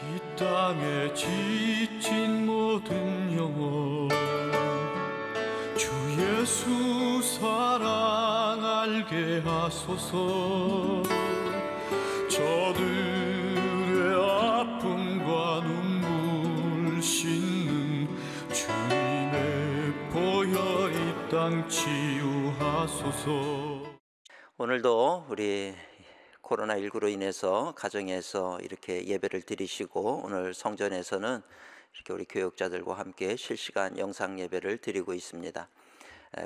이 땅에 지친 모든 영혼 주 예수 사랑 알게 하소서 저들의 아픔과 눈물 씻는 주님의 보혈 이땅 치유하소서 오늘도 우리 코로나19로 인해서 가정에서 이렇게 예배를 드리시고 오늘 성전에서는 이렇게 우리 교육자들과 함께 실시간 영상 예배를 드리고 있습니다.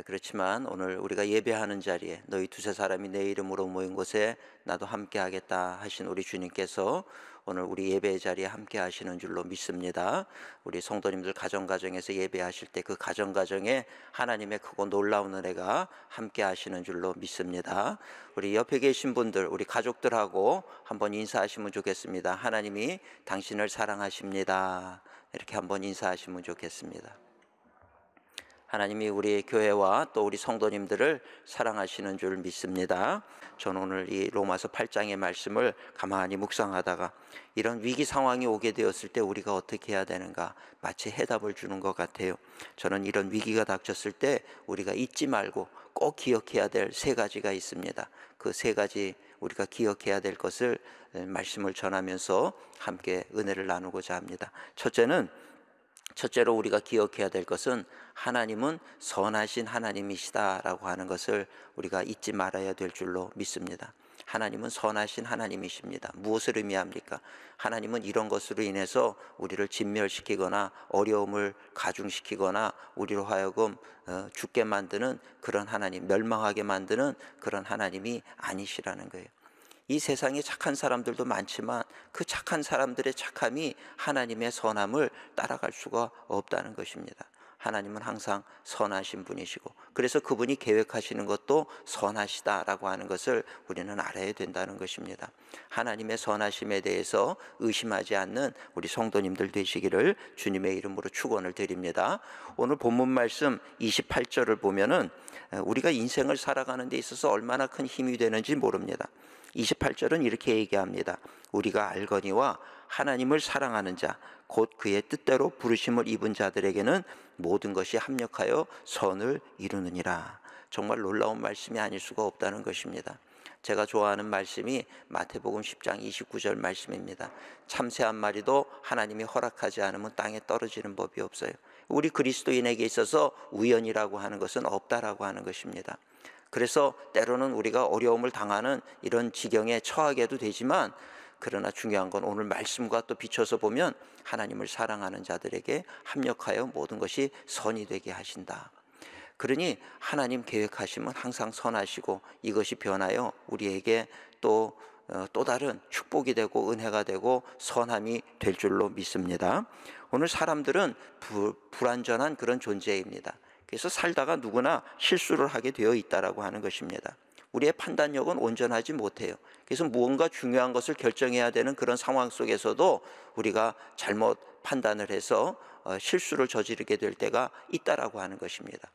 그렇지만 오늘 우리가 예배하는 자리에 너희 두세 사람이 내 이름으로 모인 곳에 나도 함께 하겠다 하신 우리 주님께서 오늘 우리 예배 자리에 함께 하시는 줄로 믿습니다. 우리 성도님들 가정가정에서 예배하실 때 그 가정가정에 하나님의 크고 놀라운 은혜가 함께 하시는 줄로 믿습니다. 우리 옆에 계신 분들, 우리 가족들하고 한번 인사하시면 좋겠습니다. 하나님이 당신을 사랑하십니다. 이렇게 한번 인사하시면 좋겠습니다. 하나님이 우리 교회와 또 우리 성도님들을 사랑하시는 줄 믿습니다. 저는 오늘 이 로마서 8장의 말씀을 가만히 묵상하다가 이런 위기 상황이 오게 되었을 때 우리가 어떻게 해야 되는가 마치 해답을 주는 것 같아요. 저는 이런 위기가 닥쳤을 때 우리가 잊지 말고 꼭 기억해야 될 세 가지가 있습니다. 그 세 가지 우리가 기억해야 될 것을 말씀을 전하면서 함께 은혜를 나누고자 합니다. 첫째는 첫째로 우리가 기억해야 될 것은 하나님은 선하신 하나님이시다라고 하는 것을 우리가 잊지 말아야 될 줄로 믿습니다. 하나님은 선하신 하나님이십니다. 무엇을 의미합니까? 하나님은 이런 것으로 인해서 우리를 진멸시키거나 어려움을 가중시키거나 우리로 하여금 어, 죽게 만드는 그런 하나님, 멸망하게 만드는 그런 하나님이 아니시라는 거예요. 이 세상에 착한 사람들도 많지만 그 착한 사람들의 착함이 하나님의 선함을 따라갈 수가 없다는 것입니다. 하나님은 항상 선하신 분이시고 그래서 그분이 계획하시는 것도 선하시다라고 하는 것을 우리는 알아야 된다는 것입니다. 하나님의 선하심에 대해서 의심하지 않는 우리 성도님들 되시기를 주님의 이름으로 축원을 드립니다. 오늘 본문 말씀 28절을 보면은 우리가 인생을 살아가는 데 있어서 얼마나 큰 힘이 되는지 모릅니다. 28절은 이렇게 얘기합니다. 우리가 알거니와 하나님을 사랑하는 자, 곧 그의 뜻대로 부르심을 입은 자들에게는 모든 것이 합력하여 선을 이루느니라. 정말 놀라운 말씀이 아닐 수가 없다는 것입니다. 제가 좋아하는 말씀이 마태복음 10장 29절 말씀입니다. 참새 한 마리도 하나님이 허락하지 않으면 땅에 떨어지는 법이 없어요. 우리 그리스도인에게 있어서 우연이라고 하는 것은 없다라고 하는 것입니다. 그래서 때로는 우리가 어려움을 당하는 이런 지경에 처하게도 되지만 그러나 중요한 건 오늘 말씀과 또 비춰서 보면 하나님을 사랑하는 자들에게 합력하여 모든 것이 선이 되게 하신다. 그러니 하나님 계획하시면 항상 선하시고 이것이 변하여 우리에게 또또 어, 또 다른 축복이 되고 은혜가 되고 선함이 될 줄로 믿습니다. 오늘 사람들은 불, 불안전한 그런 존재입니다. 그래서 살다가 누구나 실수를 하게 되어 있다라고 하는 것입니다. 우리의 판단력은 온전하지 못해요. 그래서 무언가 중요한 것을 결정해야 되는 그런 상황 속에서도 우리가 잘못 판단을 해서 어, 실수를 저지르게 될 때가 있다라고 하는 것입니다.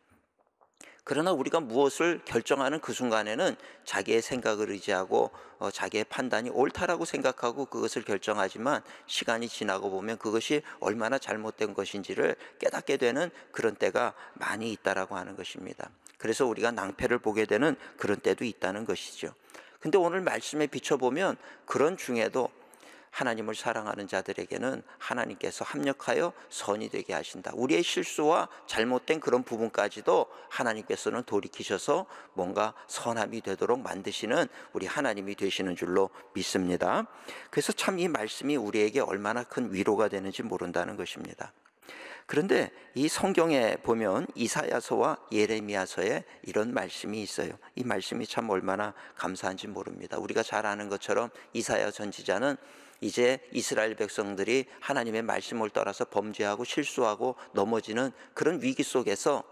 그러나 우리가 무엇을 결정하는 그 순간에는 자기의 생각을 의지하고 어, 자기의 판단이 옳다라고 생각하고 그것을 결정하지만 시간이 지나고 보면 그것이 얼마나 잘못된 것인지를 깨닫게 되는 그런 때가 많이 있다라고 하는 것입니다. 그래서 우리가 낭패를 보게 되는 그런 때도 있다는 것이죠. 근데 오늘 말씀에 비춰보면 그런 중에도 하나님을 사랑하는 자들에게는 하나님께서 합력하여 선이 되게 하신다. 우리의 실수와 잘못된 그런 부분까지도 하나님께서는 돌이키셔서 뭔가 선함이 되도록 만드시는 우리 하나님이 되시는 줄로 믿습니다. 그래서 참 이 말씀이 우리에게 얼마나 큰 위로가 되는지 모른다는 것입니다. 그런데 이 성경에 보면 이사야서와 예레미야서에 이런 말씀이 있어요. 이 말씀이 참 얼마나 감사한지 모릅니다. 우리가 잘 아는 것처럼 이사야 선지자는 이제 이스라엘 백성들이 하나님의 말씀을 따라서 범죄하고 실수하고 넘어지는 그런 위기 속에서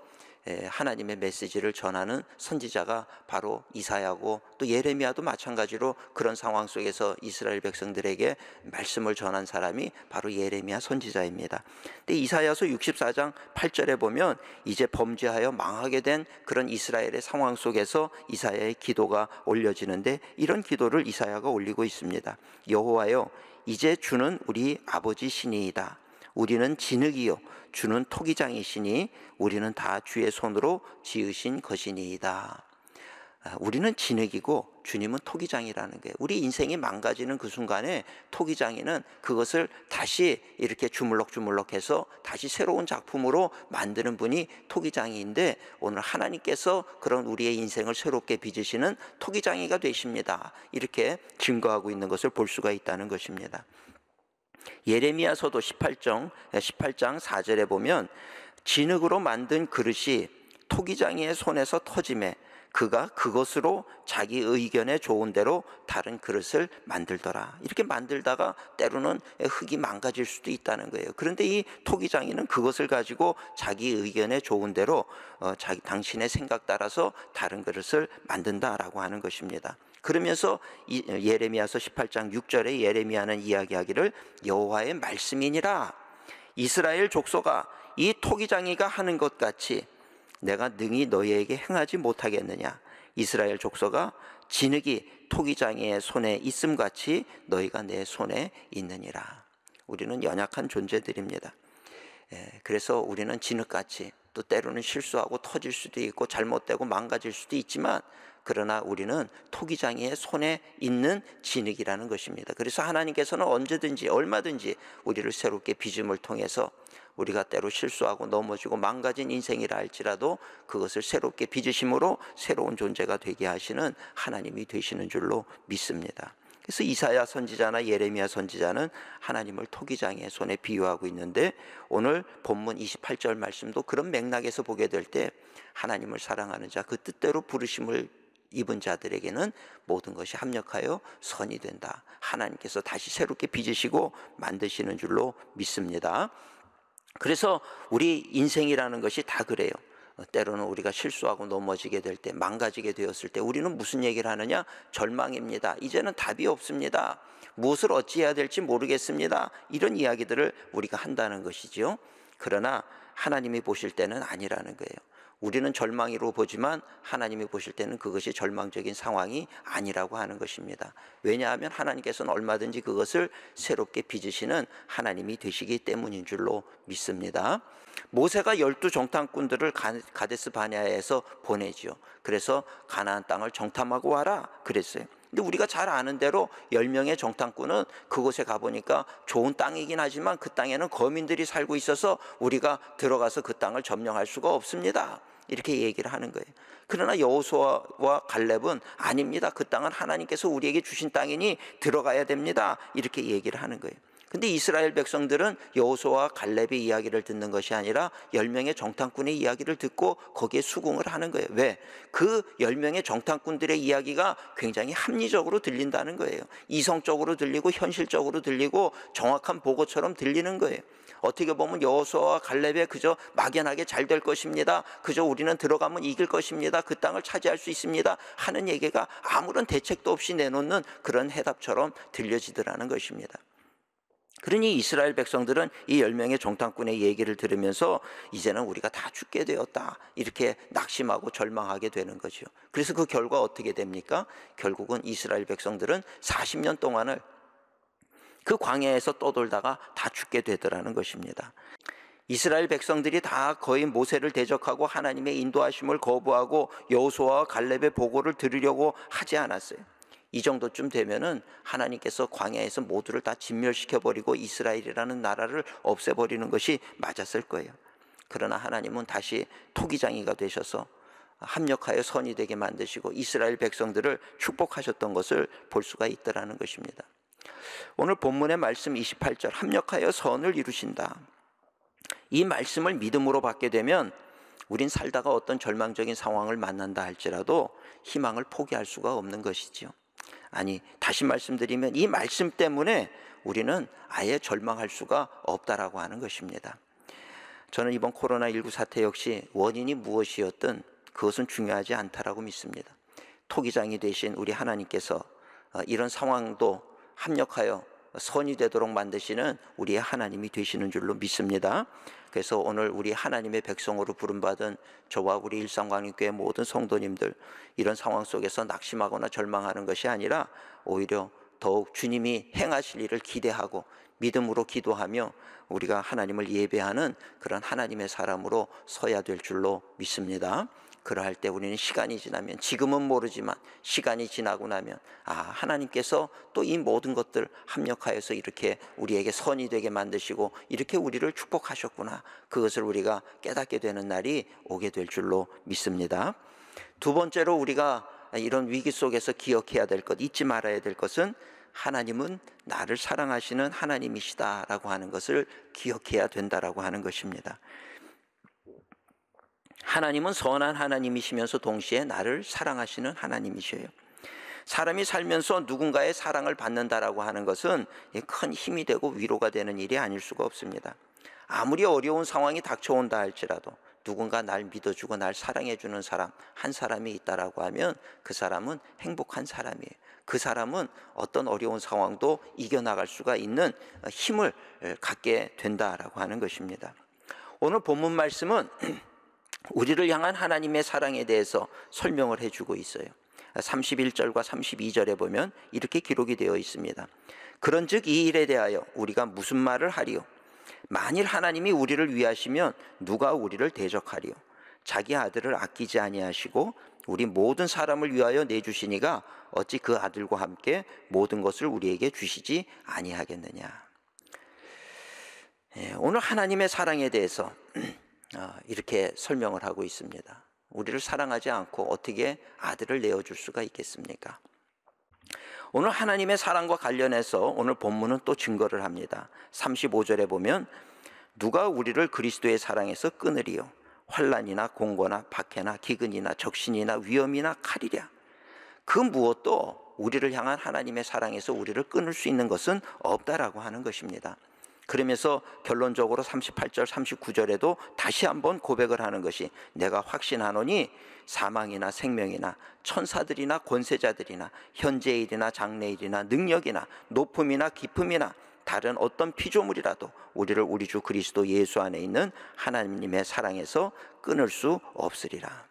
예, 하나님의 메시지를 전하는 선지자가 바로 이사야고 또 예레미야도 마찬가지로 그런 상황 속에서 이스라엘 백성들에게 말씀을 전한 사람이 바로 예레미야 선지자입니다. 근데 이사야서 64장 8절에 보면 이제 범죄하여 망하게 된 그런 이스라엘의 상황 속에서 이사야의 기도가 올려지는데 이런 기도를 이사야가 올리고 있습니다. 여호와여 이제 주는 우리 아버지 신이이다. 우리는 진흙이요 주는 토기장이시니 우리는 다 주의 손으로 지으신 것이니이다. 아, 우리는 진흙이고 주님은 토기장이라는 게 우리 인생이 망가지는 그 순간에 토기장이는 그것을 다시 이렇게 주물럭주물럭해서 다시 새로운 작품으로 만드는 분이 토기장이인데 오늘 하나님께서 그런 우리의 인생을 새롭게 빚으시는 토기장이가 되십니다. 이렇게 증거하고 있는 것을 볼 수가 있다는 것입니다. 예레미야서도 18장 18장 예, 4절에 보면 진흙으로 만든 그릇이 토기장이의 손에서 터짐에 그가 그것으로 자기 의견에 좋은 대로 다른 그릇을 만들더라. 이렇게 만들다가 때로는 예, 흙이 망가질 수도 있다는 거예요. 그런데 이 토기장인은 그것을 가지고 자기 의견에 좋은 대로 어, 자기 당신의 생각 따라서 다른 그릇을 만든다라고 하는 것입니다. 그러면서 예레미야서 18장 6절에 예레미야는 이야기하기를 여호와의 말씀이니라 이스라엘 족속아 이 토기장이가 하는 것 같이 내가 능히 너희에게 행하지 못하겠느냐 이스라엘 족속아 진흙이 토기장의 손에 있음같이 너희가 내 손에 있느니라 우리는 연약한 존재들입니다 예, 그래서 우리는 진흙같이 또 때로는 실수하고 터질 수도 있고 잘못되고 망가질 수도 있지만 그러나 우리는 토기장이의 손에 있는 진흙이라는 것입니다. 그래서 하나님께서는 언제든지 얼마든지 우리를 새롭게 빚음을 통해서 우리가 때로 실수하고 넘어지고 망가진 인생이라 할지라도 그것을 새롭게 빚으심으로 새로운 존재가 되게 하시는 하나님이 되시는 줄로 믿습니다. 그래서 이사야 선지자나 예레미야 선지자는 하나님을 토기장의 손에 비유하고 있는데 오늘 본문 28절 말씀도 그런 맥락에서 보게 될 때 하나님을 사랑하는 자 그 뜻대로 부르심을 입은 자들에게는 모든 것이 합력하여 선이 된다. 하나님께서 다시 새롭게 빚으시고 만드시는 줄로 믿습니다. 그래서 우리 인생이라는 것이 다 그래요. 어, 때로는 우리가 실수하고 넘어지게 될 때, 망가지게 되었을 때, 우리는 무슨 얘기를 하느냐? 절망입니다. 이제는 답이 없습니다. 무엇을 어찌해야 될지 모르겠습니다. 이런 이야기들을 우리가 한다는 것이지요. 그러나 하나님이 보실 때는 아니라는 거예요. 우리는 절망이로 보지만 하나님이 보실 때는 그것이 절망적인 상황이 아니라고 하는 것입니다. 왜냐하면 하나님께서는 얼마든지 그것을 새롭게 빚으시는 하나님이 되시기 때문인 줄로 믿습니다. 모세가 열두 정탐꾼들을 가데스 바냐에서 보내지요. 그래서 가나안 땅을 정탐하고 와라 그랬어요. 근데 우리가 잘 아는 대로 10명의 정탐꾼은 그곳에 가보니까 좋은 땅이긴 하지만 그 땅에는 거민들이 살고 있어서 우리가 들어가서 그 땅을 점령할 수가 없습니다. 이렇게 얘기를 하는 거예요. 그러나 여호수아와 갈렙은 아닙니다. 그 땅은 하나님께서 우리에게 주신 땅이니 들어가야 됩니다. 이렇게 얘기를 하는 거예요. 근데 이스라엘 백성들은 여호수아와 갈렙의 이야기를 듣는 것이 아니라 10명의 정탐꾼의 이야기를 듣고 거기에 수긍을 하는 거예요. 왜? 그 10명의 정탐꾼들의 이야기가 굉장히 합리적으로 들린다는 거예요. 이성적으로 들리고 현실적으로 들리고 정확한 보고처럼 들리는 거예요. 어떻게 보면 여호수아와 갈렙의 그저 막연하게 잘 될 것입니다. 그저 우리는 들어가면 이길 것입니다. 그 땅을 차지할 수 있습니다. 하는 얘기가 아무런 대책도 없이 내놓는 그런 해답처럼 들려지더라는 것입니다. 그러니 이스라엘 백성들은 이 열명의 정탐꾼의 얘기를 들으면서 이제는 우리가 다 죽게 되었다. 이렇게 낙심하고 절망하게 되는 거죠. 그래서 그 결과 어떻게 됩니까? 결국은 이스라엘 백성들은 40년 동안을 그 광야에서 떠돌다가 다 죽게 되더라는 것입니다. 이스라엘 백성들이 다 거의 모세를 대적하고 하나님의 인도하심을 거부하고 여호수아와 갈렙의 보고를 들으려고 하지 않았어요. 이 정도쯤 되면은 하나님께서 광야에서 모두를 다 진멸시켜 버리고 이스라엘이라는 나라를 없애 버리는 것이 맞았을 거예요. 그러나 하나님은 다시 토기장이가 되셔서 합력하여 선이 되게 만드시고 이스라엘 백성들을 축복하셨던 것을 볼 수가 있다라는 것입니다. 오늘 본문의 말씀 28절 합력하여 선을 이루신다. 이 말씀을 믿음으로 받게 되면 우린 살다가 어떤 절망적인 상황을 만난다 할지라도 희망을 포기할 수가 없는 것이지요. 아니 다시 말씀드리면 이 말씀 때문에 우리는 아예 절망할 수가 없다라고 하는 것입니다. 저는 이번 코로나19 사태 역시 원인이 무엇이었든 그것은 중요하지 않다라고 믿습니다. 토기장이 되신 우리 하나님께서 어, 이런 상황도 합력하여 선이 되도록 만드시는 우리의 하나님이 되시는 줄로 믿습니다. 그래서 오늘 우리 하나님의 백성으로 부름받은 저와 우리 일상광림교회 모든 성도님들 이런 상황 속에서 낙심하거나 절망하는 것이 아니라 오히려 더욱 주님이 행하실 일을 기대하고 믿음으로 기도하며 우리가 하나님을 예배하는 그런 하나님의 사람으로 서야 될 줄로 믿습니다. 그러할 때 우리는 시간이 지나면 지금은 모르지만 시간이 지나고 나면 아 하나님께서 또 이 모든 것들 합력하여서 이렇게 우리에게 선이 되게 만드시고 이렇게 우리를 축복하셨구나 그것을 우리가 깨닫게 되는 날이 오게 될 줄로 믿습니다. 두 번째로 우리가 이런 위기 속에서 기억해야 될 것, 잊지 말아야 될 것은 하나님은 나를 사랑하시는 하나님이시다라고 하는 것을 기억해야 된다라고 하는 것입니다. 하나님은 선한 하나님이시면서 동시에 나를 사랑하시는 하나님이셔요. 사람이 살면서 누군가의 사랑을 받는다라고 하는 것은 예, 큰 힘이 되고 위로가 되는 일이 아닐 수가 없습니다. 아무리 어려운 상황이 닥쳐온다 할지라도 누군가 날 믿어주고 날 사랑해주는 사람 한 사람이 있다라고 하면 그 사람은 행복한 사람이에요. 그 사람은 어떤 어려운 상황도 이겨나갈 수가 있는 힘을 갖게 된다라고 하는 것입니다. 오늘 본문 말씀은 우리를 향한 하나님의 사랑에 대해서 설명을 해주고 있어요. 31절과 32절에 보면 이렇게 기록이 되어 있습니다. 그런즉 이 일에 대하여 우리가 무슨 말을 하리요? 만일 하나님이 우리를 위하시면 누가 우리를 대적하리요? 자기 아들을 아끼지 아니하시고 우리 모든 사람을 위하여 내주시니가 어찌 그 아들과 함께 모든 것을 우리에게 주시지 아니하겠느냐. 예, 오늘 하나님의 사랑에 대해서 어, 이렇게 설명을 하고 있습니다. 우리를 사랑하지 않고 어떻게 아들을 내어줄 수가 있겠습니까? 오늘 하나님의 사랑과 관련해서 오늘 본문은 또 증거를 합니다. 35절에 보면 누가 우리를 그리스도의 사랑에서 끊으리요? 환란이나 공고나 박해나 기근이나 적신이나 위험이나 칼이랴. 그 무엇도 우리를 향한 하나님의 사랑에서 우리를 끊을 수 있는 것은 없다라고 하는 것입니다. 그러면서 결론적으로 38절, 39절에도 다시 한번 고백을 하는 것이 내가 확신하노니 사망이나 생명이나 천사들이나 권세자들이나 현재일이나 장래일이나 능력이나 높음이나 깊음이나 다른 어떤 피조물이라도 우리를 우리 주 그리스도 예수 안에 있는 하나님의 사랑에서 끊을 수 없으리라.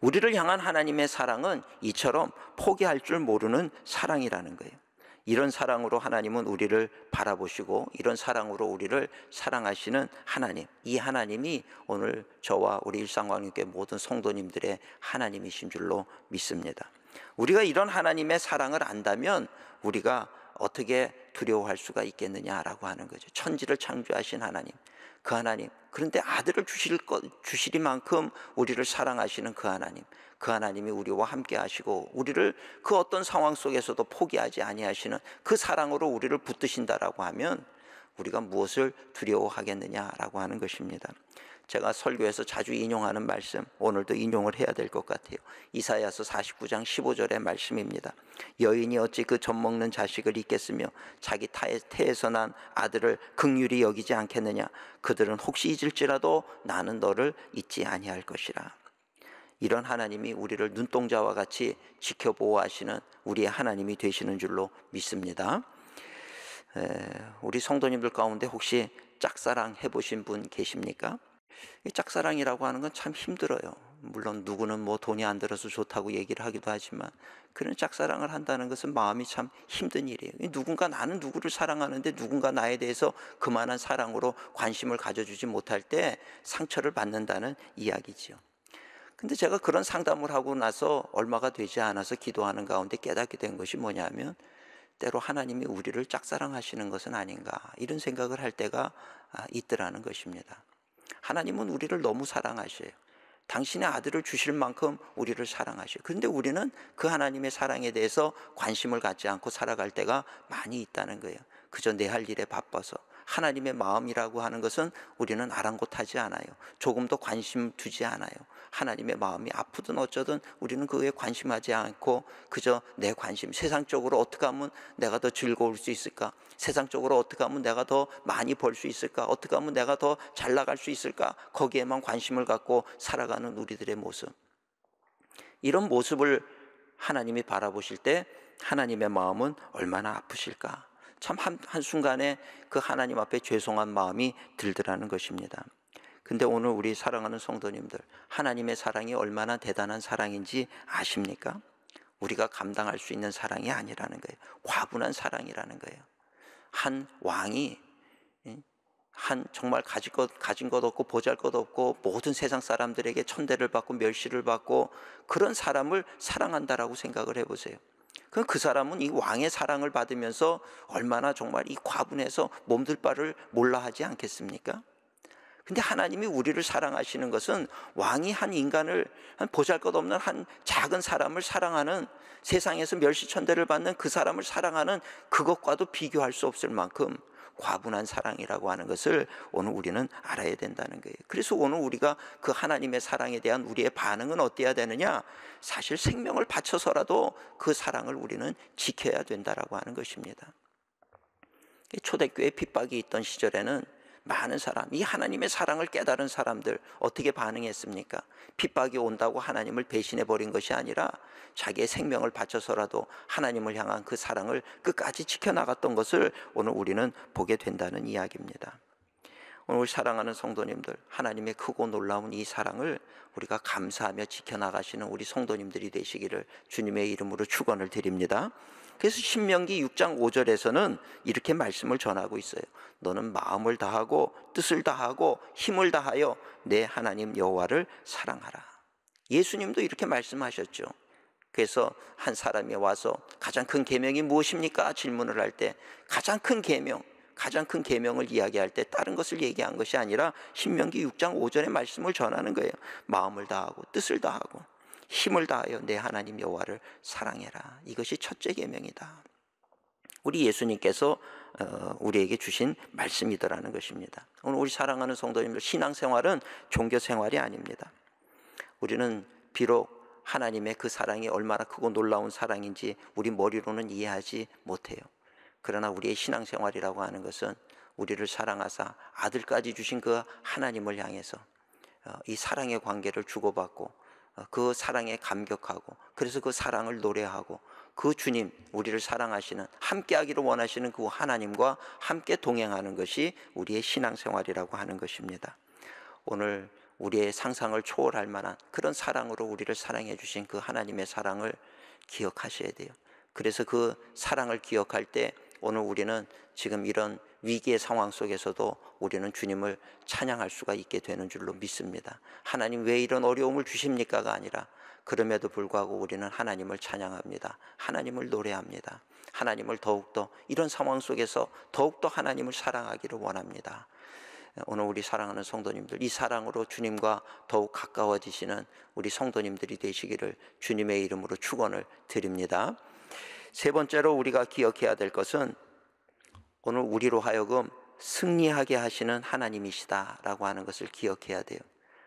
우리를 향한 하나님의 사랑은 이처럼 포기할 줄 모르는 사랑이라는 거예요. 이런 사랑으로 하나님은 우리를 바라보시고 이런 사랑으로 우리를 사랑하시는 하나님. 이 하나님이 오늘 저와 우리 일상광님께 모든 성도님들의 하나님이신 줄로 믿습니다. 우리가 이런 하나님의 사랑을 안다면 우리가 어떻게 두려워할 수가 있겠느냐라고 하는 거죠. 천지를 창조하신 하나님, 그 하나님. 그런데 아들을 주실 것, 주시리만큼 우리를 사랑하시는 그 하나님. 그 하나님이 우리와 함께 하시고 우리를 그 어떤 상황 속에서도 포기하지 아니하시는 그 사랑으로 우리를 붙드신다라고 하면 우리가 무엇을 두려워하겠느냐라고 하는 것입니다. 제가 설교에서 자주 인용하는 말씀 오늘도 인용을 해야 될 것 같아요. 이사야서 49장 15절의 말씀입니다. 여인이 어찌 그 젖먹는 자식을 잊겠으며 자기 태에서 난 아들을 극률이 여기지 않겠느냐 그들은 혹시 잊을지라도 나는 너를 잊지 아니할 것이라. 이런 하나님이 우리를 눈동자와 같이 지켜보호하시는 우리의 하나님이 되시는 줄로 믿습니다. 우리 성도님들 가운데 혹시 짝사랑 해보신 분 계십니까? 짝사랑이라고 하는 건 참 힘들어요. 물론 누구는 뭐 돈이 안 들어서 좋다고 얘기를 하기도 하지만 그런 짝사랑을 한다는 것은 마음이 참 힘든 일이에요. 누군가 나는 누구를 사랑하는데 누군가 나에 대해서 그만한 사랑으로 관심을 가져주지 못할 때 상처를 받는다는 이야기지요. 근데 제가 그런 상담을 하고 나서 얼마가 되지 않아서 기도하는 가운데 깨닫게 된 것이 뭐냐면 때로 하나님이 우리를 짝사랑하시는 것은 아닌가 이런 생각을 할 때가 아, 있더라는 것입니다. 하나님은 우리를 너무 사랑하셔요. 당신의 아들을 주실 만큼 우리를 사랑하셔요. 그런데 우리는 그 하나님의 사랑에 대해서 관심을 갖지 않고 살아갈 때가 많이 있다는 거예요. 그저 내 할 일에 바빠서 하나님의 마음이라고 하는 것은 우리는 아랑곳하지 않아요. 조금도 관심 두지 않아요. 하나님의 마음이 아프든 어쩌든 우리는 그에 관심하지 않고 그저 내 관심, 세상적으로 어떻게 하면 내가 더 즐거울 수 있을까? 세상적으로 어떻게 하면 내가 더 많이 벌 수 있을까? 어떻게 하면 내가 더 잘 나갈 수 있을까? 거기에만 관심을 갖고 살아가는 우리들의 모습. 이런 모습을 하나님이 바라보실 때 하나님의 마음은 얼마나 아프실까? 참 한, 한순간에 그 하나님 앞에 죄송한 마음이 들더라는 것입니다. 근데 오늘 우리 사랑하는 성도님들, 하나님의 사랑이 얼마나 대단한 사랑인지 아십니까? 우리가 감당할 수 있는 사랑이 아니라는 거예요. 과분한 사랑이라는 거예요. 한 왕이 예? 한 정말 가질 것 가진 것 없고 보잘 것 없고 모든 세상 사람들에게 천대를 받고 멸시를 받고 그런 사람을 사랑한다라고 생각을 해보세요. 그그 사람은 이 왕의 사랑을 받으면서 얼마나 정말 이 과분해서 몸둘 바를 몰라 하지 않겠습니까? 근데 하나님이 우리를 사랑하시는 것은 왕이 한 인간을 한 보잘것없는 한 작은 사람을 사랑하는 세상에서 멸시천대를 받는 그 사람을 사랑하는 그것과도 비교할 수 없을 만큼 과분한 사랑이라고 하는 것을 오늘 우리는 알아야 된다는 거예요. 그래서 오늘 우리가 그 하나님의 사랑에 대한 우리의 반응은 어때야 되느냐? 사실 생명을 바쳐서라도 그 사랑을 우리는 지켜야 된다라고 하는 것입니다. 초대교회 핍박이 있던 시절에는 많은 사람, 이 하나님의 사랑을 깨달은 사람들 어떻게 반응했습니까? 핍박이 온다고 하나님을 배신해 버린 것이 아니라 자기의 생명을 바쳐서라도 하나님을 향한 그 사랑을 끝까지 지켜나갔던 것을 오늘 우리는 보게 된다는 이야기입니다. 오늘 우리 사랑하는 성도님들, 하나님의 크고 놀라운 이 사랑을 우리가 감사하며 지켜나가시는 우리 성도님들이 되시기를 주님의 이름으로 축원을 드립니다. 그래서 신명기 6장 5절에서는 이렇게 말씀을 전하고 있어요. 너는 마음을 다하고 뜻을 다하고 힘을 다하여 내 하나님 여호와를 사랑하라. 예수님도 이렇게 말씀하셨죠. 그래서 한 사람이 와서 가장 큰 계명이 무엇입니까? 질문을 할 때 가장 큰 계명 가장 큰 계명을 이야기할 때 다른 것을 얘기한 것이 아니라 신명기 6장 5절의 말씀을 전하는 거예요. 마음을 다하고 뜻을 다하고 힘을 다하여 내 하나님 여호와를 사랑해라. 이것이 첫째 계명이다. 우리 예수님께서 어, 우리에게 주신 말씀이더라는 것입니다. 오늘 우리 사랑하는 성도님들 신앙생활은 종교생활이 아닙니다. 우리는 비록 하나님의 그 사랑이 얼마나 크고 놀라운 사랑인지 우리 머리로는 이해하지 못해요. 그러나 우리의 신앙생활이라고 하는 것은 우리를 사랑하사 아들까지 주신 그 하나님을 향해서 어, 이 사랑의 관계를 주고받고 어, 그 사랑에 감격하고 그래서 그 사랑을 노래하고 그 주님 우리를 사랑하시는 함께하기를 원하시는 그 하나님과 함께 동행하는 것이 우리의 신앙생활이라고 하는 것입니다. 오늘 우리의 상상을 초월할 만한 그런 사랑으로 우리를 사랑해 주신 그 하나님의 사랑을 기억하셔야 돼요. 그래서 그 사랑을 기억할 때 오늘 우리는 지금 이런 위기의 상황 속에서도 우리는 주님을 찬양할 수가 있게 되는 줄로 믿습니다. 하나님 왜 이런 어려움을 주십니까가 아니라 그럼에도 불구하고 우리는 하나님을 찬양합니다. 하나님을 노래합니다. 하나님을 더욱더 이런 상황 속에서 더욱더 하나님을 사랑하기를 원합니다. 오늘 우리 사랑하는 성도님들 이 사랑으로 주님과 더욱 가까워지시는 우리 성도님들이 되시기를 주님의 이름으로 축원을 드립니다. 세 번째로 우리가 기억해야 될 것은 오늘 우리로 하여금 승리하게 하시는 하나님이시다라고 하는 것을 기억해야 돼요.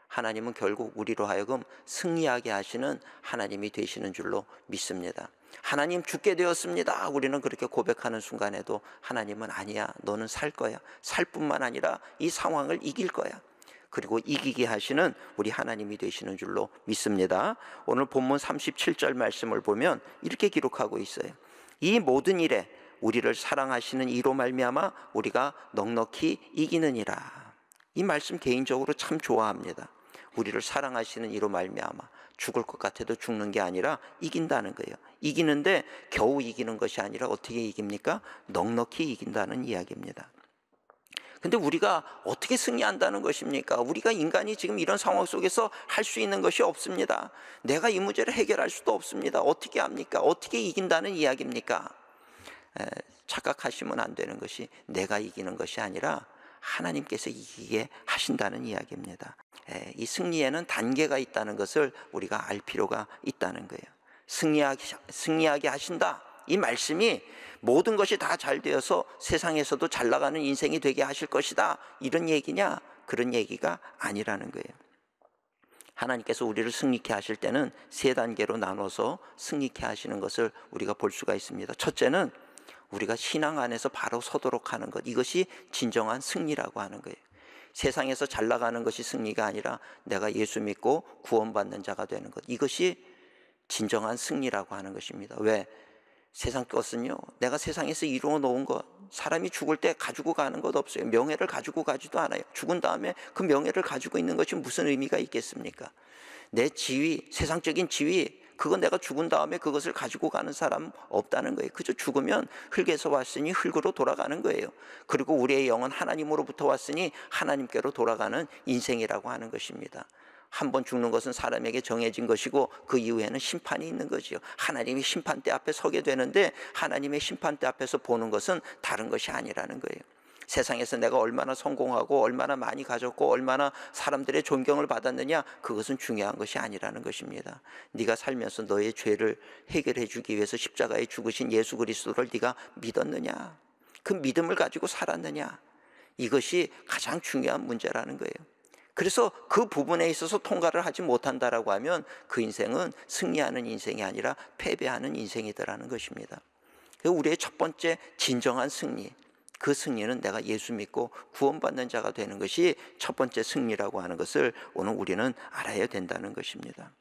하나님은 결국 우리로 하여금 승리하게 하시는 하나님이 되시는 줄로 믿습니다. 하나님 죽게 되었습니다. 우리는 그렇게 고백하는 순간에도 하나님은 아니야. 너는 살 거야. 살 뿐만 아니라 이 상황을 이길 거야. 그리고 이기게 하시는 우리 하나님이 되시는 줄로 믿습니다. 오늘 본문 37절 말씀을 보면 이렇게 기록하고 있어요. 이 모든 일에 우리를 사랑하시는 이로 말미암아 우리가 넉넉히 이기느니라. 이 말씀 개인적으로 참 좋아합니다. 우리를 사랑하시는 이로 말미암아 죽을 것 같아도 죽는 게 아니라 이긴다는 거예요. 이기는데 겨우 이기는 것이 아니라 어떻게 이깁니까? 넉넉히 이긴다는 이야기입니다. 근데 우리가 어떻게 승리한다는 것입니까? 우리가 인간이 지금 이런 상황 속에서 할 수 있는 것이 없습니다. 내가 이 문제를 해결할 수도 없습니다. 어떻게 합니까? 어떻게 이긴다는 이야기입니까? 에, 착각하시면 안 되는 것이 내가 이기는 것이 아니라 하나님께서 이기게 하신다는 이야기입니다. 에, 이 승리에는 단계가 있다는 것을 우리가 알 필요가 있다는 거예요. 승리하기, 승리하게 하신다. 이 말씀이 모든 것이 다 잘 되어서 세상에서도 잘 나가는 인생이 되게 하실 것이다. 이런 얘기냐? 그런 얘기가 아니라는 거예요. 하나님께서 우리를 승리케 하실 때는 세 단계로 나눠서 승리케 하시는 것을 우리가 볼 수가 있습니다. 첫째는 우리가 신앙 안에서 바로 서도록 하는 것. 이것이 진정한 승리라고 하는 거예요. 세상에서 잘 나가는 것이 승리가 아니라 내가 예수 믿고 구원받는 자가 되는 것. 이것이 진정한 승리라고 하는 것입니다. 왜? 세상 것은요, 내가 세상에서 이루어 놓은 것, 사람이 죽을 때 가지고 가는 것 없어요. 명예를 가지고 가지도 않아요. 죽은 다음에 그 명예를 가지고 있는 것이 무슨 의미가 있겠습니까? 내 지위, 세상적인 지위, 그건 내가 죽은 다음에 그것을 가지고 가는 사람 없다는 거예요. 그저 죽으면 흙에서 왔으니 흙으로 돌아가는 거예요. 그리고 우리의 영은 하나님으로부터 왔으니 하나님께로 돌아가는 인생이라고 하는 것입니다. 한번 죽는 것은 사람에게 정해진 것이고 그 이후에는 심판이 있는 거지요. 하나님이 심판대 앞에 서게 되는데 하나님의 심판대 앞에서 보는 것은 다른 것이 아니라는 거예요. 세상에서 내가 얼마나 성공하고 얼마나 많이 가졌고 얼마나 사람들의 존경을 받았느냐 그것은 중요한 것이 아니라는 것입니다. 네가 살면서 너의 죄를 해결해 주기 위해서 십자가에 죽으신 예수 그리스도를 네가 믿었느냐? 그 믿음을 가지고 살았느냐? 이것이 가장 중요한 문제라는 거예요. 그래서 그 부분에 있어서 통과를 하지 못한다라고 하면 그 인생은 승리하는 인생이 아니라 패배하는 인생이더라는 것입니다. 우리의 첫 번째 진정한 승리. 그 승리는 내가 예수 믿고 구원받는 자가 되는 것이 첫 번째 승리라고 하는 것을 오늘 우리는 알아야 된다는 것입니다.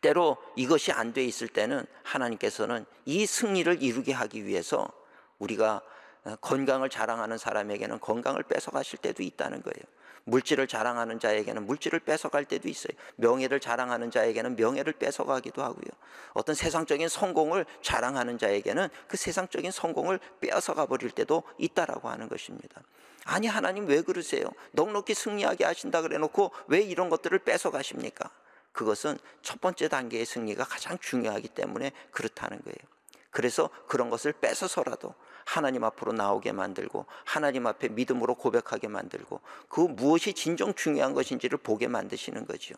때로 이것이 안 돼 있을 때는 하나님께서는 이 승리를 이루게 하기 위해서 우리가 어, 건강을 자랑하는 사람에게는 건강을 뺏어가실 때도 있다는 거예요. 물질을 자랑하는 자에게는 물질을 뺏어갈 때도 있어요. 명예를 자랑하는 자에게는 명예를 뺏어가기도 하고요. 어떤 세상적인 성공을 자랑하는 자에게는 그 세상적인 성공을 뺏어가 버릴 때도 있다라고 하는 것입니다. 아니 하나님 왜 그러세요? 넉넉히 승리하게 하신다 그래 놓고 왜 이런 것들을 뺏어가십니까? 그것은 첫 번째 단계의 승리가 가장 중요하기 때문에 그렇다는 거예요. 그래서 그런 것을 뺏어서라도 하나님 앞으로 나오게 만들고 하나님 앞에 믿음으로 고백하게 만들고 그 무엇이 진정 중요한 것인지를 보게 만드시는 거죠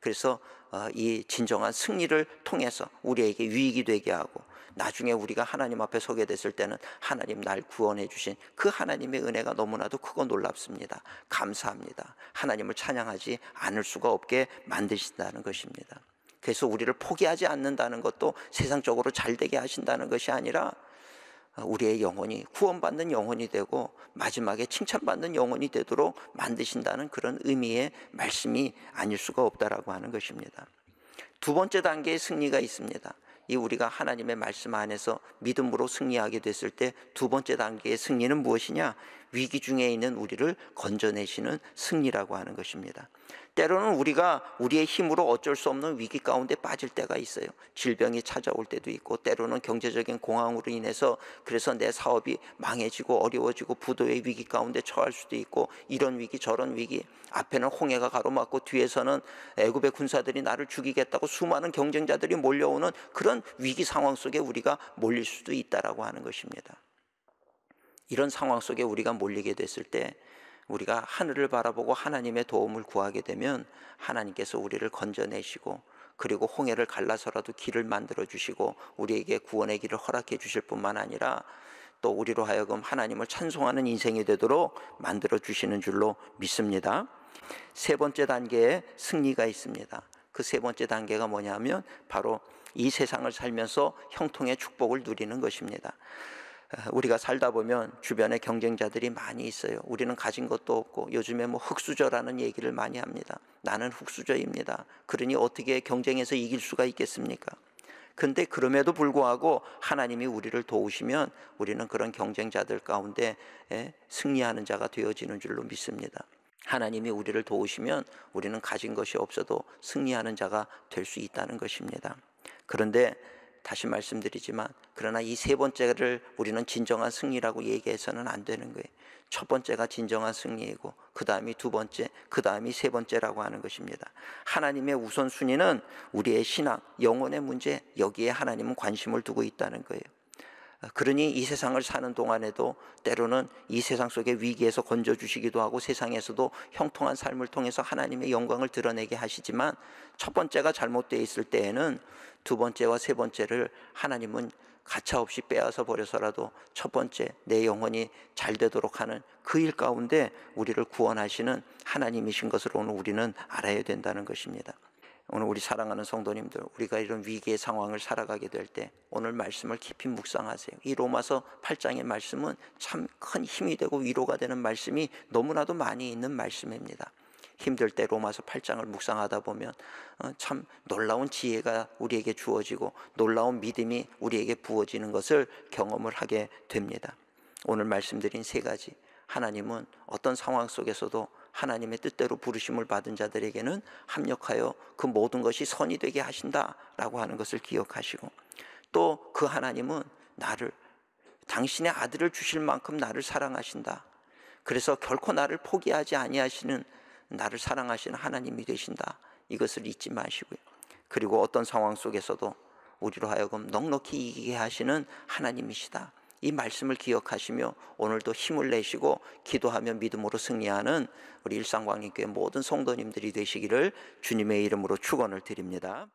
그래서 어, 이 진정한 승리를 통해서 우리에게 유익이 되게 하고 나중에 우리가 하나님 앞에 서게 됐을 때는 하나님 날 구원해 주신 그 하나님의 은혜가 너무나도 크고 놀랍습니다. 감사합니다. 하나님을 찬양하지 않을 수가 없게 만드신다는 것입니다. 그래서 우리를 포기하지 않는다는 것도 세상적으로 잘 되게 하신다는 것이 아니라 우리의 영혼이 구원받는 영혼이 되고 마지막에 칭찬받는 영혼이 되도록 만드신다는 그런 의미의 말씀이 아닐 수가 없다라고 하는 것입니다. 두 번째 단계의 승리가 있습니다. 이 우리가 하나님의 말씀 안에서 믿음으로 승리하게 됐을 때 두 번째 단계의 승리는 무엇이냐? 위기 중에 있는 우리를 건져내시는 승리라고 하는 것입니다. 때로는 우리가 우리의 힘으로 어쩔 수 없는 위기 가운데 빠질 때가 있어요. 질병이 찾아올 때도 있고 때로는 경제적인 공황으로 인해서 그래서 내 사업이 망해지고 어려워지고 부도의 위기 가운데 처할 수도 있고 이런 위기 저런 위기 앞에는 홍해가 가로막고 뒤에서는 애굽의 군사들이 나를 죽이겠다고 수많은 경쟁자들이 몰려오는 그런 위기 상황 속에 우리가 몰릴 수도 있다라고 하는 것입니다. 이런 상황 속에 우리가 몰리게 됐을 때 우리가 하늘을 바라보고 하나님의 도움을 구하게 되면 하나님께서 우리를 건져내시고 그리고 홍해를 갈라서라도 길을 만들어 주시고 우리에게 구원의 길을 허락해 주실 뿐만 아니라 또 우리로 하여금 하나님을 찬송하는 인생이 되도록 만들어 주시는 줄로 믿습니다. 세 번째 단계에 승리가 있습니다. 그 세 번째 단계가 뭐냐면 바로 이 세상을 살면서 형통의 축복을 누리는 것입니다. 우리가 살다 보면 주변에 경쟁자들이 많이 있어요. 우리는 가진 것도 없고 요즘에 뭐 흑수저라는 얘기를 많이 합니다. 나는 흙수저입니다 그러니 어떻게 경쟁에서 이길 수가 있겠습니까? 근데 그럼에도 불구하고 하나님이 우리를 도우시면 우리는 그런 경쟁자들 가운데 예, 승리하는 자가 되어지는 줄로 믿습니다. 하나님이 우리를 도우시면 우리는 가진 것이 없어도 승리하는 자가 될 수 있다는 것입니다. 그런데 다시 말씀드리지만 그러나 이 세 번째를 우리는 진정한 승리라고 얘기해서는 안 되는 거예요. 첫 번째가 진정한 승리이고 그 다음이 두 번째, 그 다음이 세 번째라고 하는 것입니다. 하나님의 우선순위는 우리의 신앙, 영혼의 문제 여기에 하나님은 관심을 두고 있다는 거예요. 아, 그러니 이 세상을 사는 동안에도 때로는 이 세상 속의 위기에서 건져주시기도 하고 세상에서도 형통한 삶을 통해서 하나님의 영광을 드러내게 하시지만 첫 번째가 잘못되어 있을 때에는 두 번째와 세 번째를 하나님은 가차없이 빼앗아 버려서라도 첫 번째 내 영혼이 잘 되도록 하는 그 일 가운데 우리를 구원하시는 하나님이신 것을 오늘 우리는 알아야 된다는 것입니다. 오늘 우리 사랑하는 성도님들 우리가 이런 위기의 상황을 살아가게 될 때 오늘 말씀을 깊이 묵상하세요. 이 로마서 8장의 말씀은 참 큰 힘이 되고 위로가 되는 말씀이 너무나도 많이 있는 말씀입니다. 힘들 때 로마서 8장을 묵상하다 보면 어, 참 놀라운 지혜가 우리에게 주어지고 놀라운 믿음이 우리에게 부어지는 것을 경험을 하게 됩니다. 오늘 말씀드린 세 가지 하나님은 어떤 상황 속에서도 하나님의 뜻대로 부르심을 받은 자들에게는 합력하여 그 모든 것이 선이 되게 하신다라고 하는 것을 기억하시고 또 그 하나님은 나를 당신의 아들을 주실 만큼 나를 사랑하신다. 그래서 결코 나를 포기하지 아니하시는 나를 사랑하시는 하나님이 되신다. 이것을 잊지 마시고요. 그리고 어떤 상황 속에서도 우리로 하여금 넉넉히 이기게 하시는 하나님이시다. 이 말씀을 기억하시며 오늘도 힘을 내시고 기도하며 믿음으로 승리하는 우리 일상광인교회 모든 성도님들이 되시기를 주님의 이름으로 축원을 드립니다.